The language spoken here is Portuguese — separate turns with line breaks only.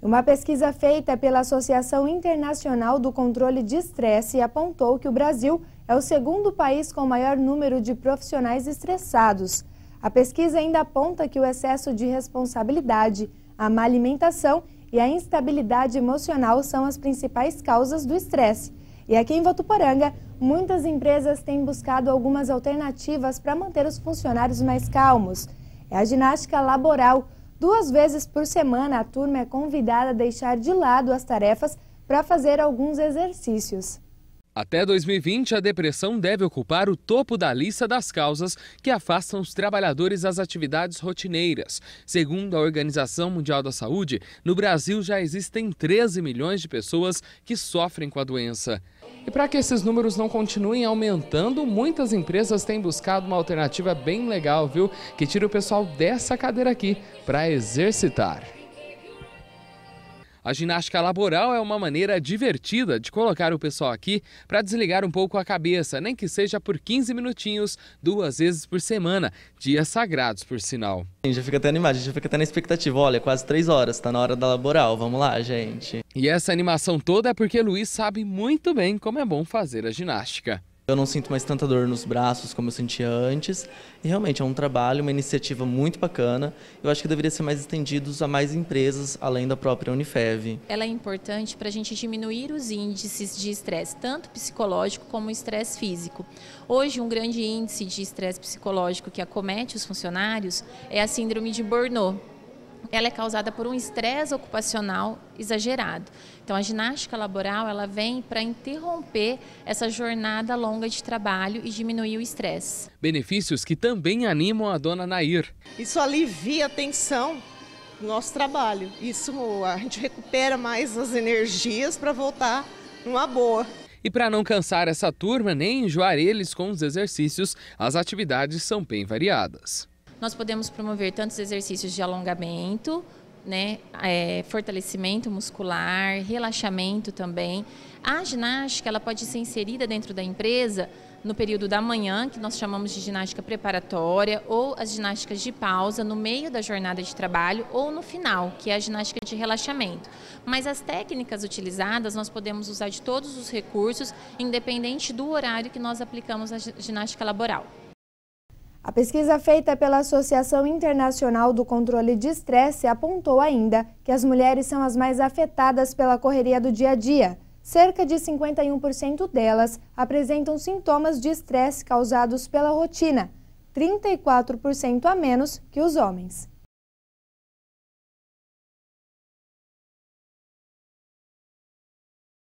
Uma pesquisa feita pela Associação Internacional do Controle de Estresse apontou que o Brasil é o segundo país com maior número de profissionais estressados. A pesquisa ainda aponta que o excesso de responsabilidade, a má alimentação e a instabilidade emocional são as principais causas do estresse. E aqui em Votuporanga, muitas empresas têm buscado algumas alternativas para manter os funcionários mais calmos. É a ginástica laboral Duas vezes por semana, a turma é convidada a deixar de lado as tarefas para fazer alguns exercícios.
Até 2020, a depressão deve ocupar o topo da lista das causas que afastam os trabalhadores das atividades rotineiras. Segundo a Organização Mundial da Saúde, no Brasil já existem 13 milhões de pessoas que sofrem com a doença. E para que esses números não continuem aumentando, muitas empresas têm buscado uma alternativa bem legal, viu? Que tira o pessoal dessa cadeira aqui para exercitar. A ginástica laboral é uma maneira divertida de colocar o pessoal aqui para desligar um pouco a cabeça, nem que seja por 15 minutinhos, duas vezes por semana, dias sagrados, por sinal. A gente já fica até animado, a gente já fica até na expectativa. Olha, é quase três horas, está na hora da laboral, vamos lá, gente. E essa animação toda é porque Luiz sabe muito bem como é bom fazer a ginástica. Eu não sinto mais tanta dor nos braços como eu sentia antes. E realmente é um trabalho, uma iniciativa muito bacana. Eu acho que deveria ser mais estendido a mais empresas, além da
própria Unifev. Ela é importante para a gente diminuir os índices de estresse, tanto psicológico como estresse físico. Hoje, um grande índice de estresse psicológico que acomete os funcionários é a síndrome de Burnout ela é causada por um estresse ocupacional exagerado. Então a ginástica laboral, ela vem para interromper essa jornada longa de trabalho e diminuir o estresse.
Benefícios que também animam a dona Nair.
Isso alivia a tensão do nosso trabalho. Isso
a gente recupera mais as energias para voltar numa boa. E para não cansar essa turma nem enjoar eles com os exercícios, as atividades são bem variadas
nós podemos promover tantos exercícios de alongamento, né, é, fortalecimento muscular, relaxamento também. A ginástica ela pode ser inserida dentro da empresa no período da manhã, que nós chamamos de ginástica preparatória, ou as ginásticas de pausa no meio da jornada de trabalho ou no final, que é a ginástica de relaxamento. Mas as técnicas utilizadas nós podemos usar de todos os recursos, independente do horário que nós aplicamos a ginástica laboral.
A pesquisa feita pela Associação Internacional do Controle de Estresse apontou ainda que as mulheres são as mais afetadas pela correria do dia a dia. Cerca de 51% delas apresentam sintomas de estresse causados pela rotina, 34% a menos que os homens.